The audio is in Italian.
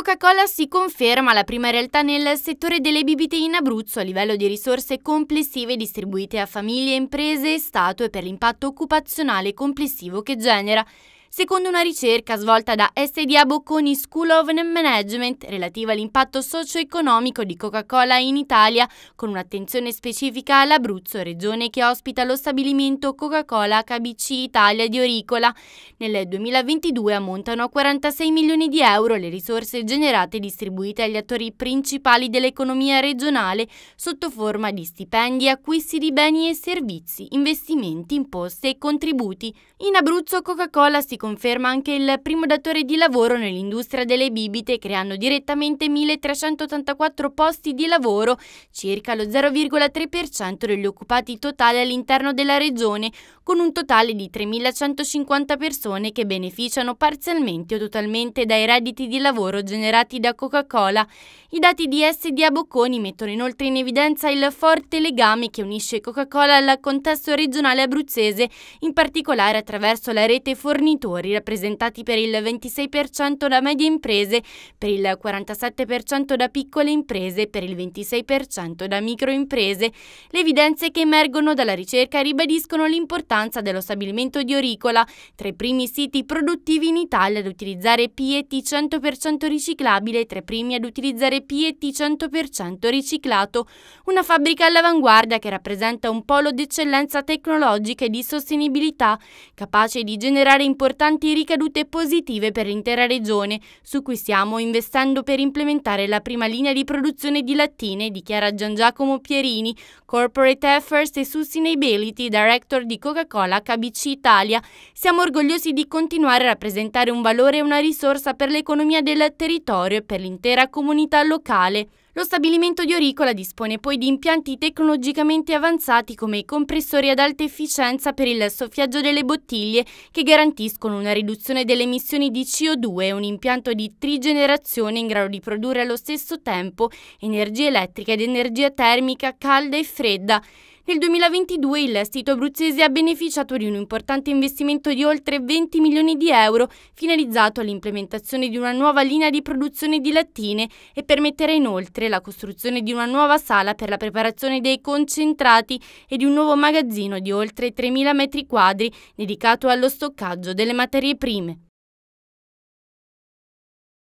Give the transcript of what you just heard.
Coca-Cola si conferma la prima realtà nel settore delle bibite in Abruzzo a livello di risorse complessive distribuite a famiglie, imprese e Stato e per l'impatto occupazionale complessivo che genera secondo una ricerca svolta da SDA Bocconi School of Management relativa all'impatto socio-economico di Coca-Cola in Italia, con un'attenzione specifica all'Abruzzo, regione che ospita lo stabilimento Coca-Cola HBC Italia di Oricola. Nel 2022 ammontano a 46 milioni di euro le risorse generate e distribuite agli attori principali dell'economia regionale sotto forma di stipendi, acquisti di beni e servizi, investimenti, imposte e contributi. In Abruzzo Coca-Cola si conferma anche il primo datore di lavoro nell'industria delle bibite, creando direttamente 1.384 posti di lavoro, circa lo 0,3% degli occupati totali all'interno della regione, con un totale di 3.150 persone che beneficiano parzialmente o totalmente dai redditi di lavoro generati da Coca-Cola. I dati di SDA Bocconi mettono inoltre in evidenza il forte legame che unisce Coca-Cola al contesto regionale abruzzese, in particolare attraverso la rete fornitori rappresentati per il 26% da medie imprese, per il 47% da piccole imprese e per il 26% da microimprese. Le evidenze che emergono dalla ricerca ribadiscono l'importanza importanza dello stabilimento di Oricola, tra i primi siti produttivi in Italia ad utilizzare PET 100% riciclabile e tra i primi ad utilizzare PET 100% riciclato, una fabbrica all'avanguardia che rappresenta un polo di eccellenza tecnologica e di sostenibilità, capace di generare importanti ricadute positive per l'intera regione, su cui stiamo investendo per implementare la prima linea di produzione di lattine, dichiara Gian Giacomo Pierini, Corporate Efforts e Sustainability Director di Coca-Cola Coca-Cola HBC Italia. Siamo orgogliosi di continuare a rappresentare un valore e una risorsa per l'economia del territorio e per l'intera comunità locale. Lo stabilimento di Oricola dispone poi di impianti tecnologicamente avanzati come i compressori ad alta efficienza per il soffiaggio delle bottiglie che garantiscono una riduzione delle emissioni di CO2 e un impianto di trigenerazione in grado di produrre allo stesso tempo energia elettrica ed energia termica calda e fredda. Nel 2022 il sito abruzzese ha beneficiato di un importante investimento di oltre 20 milioni di euro finalizzato all'implementazione di una nuova linea di produzione di lattine e permetterà inoltre la costruzione di una nuova sala per la preparazione dei concentrati e di un nuovo magazzino di oltre 3.000 metri quadri dedicato allo stoccaggio delle materie prime.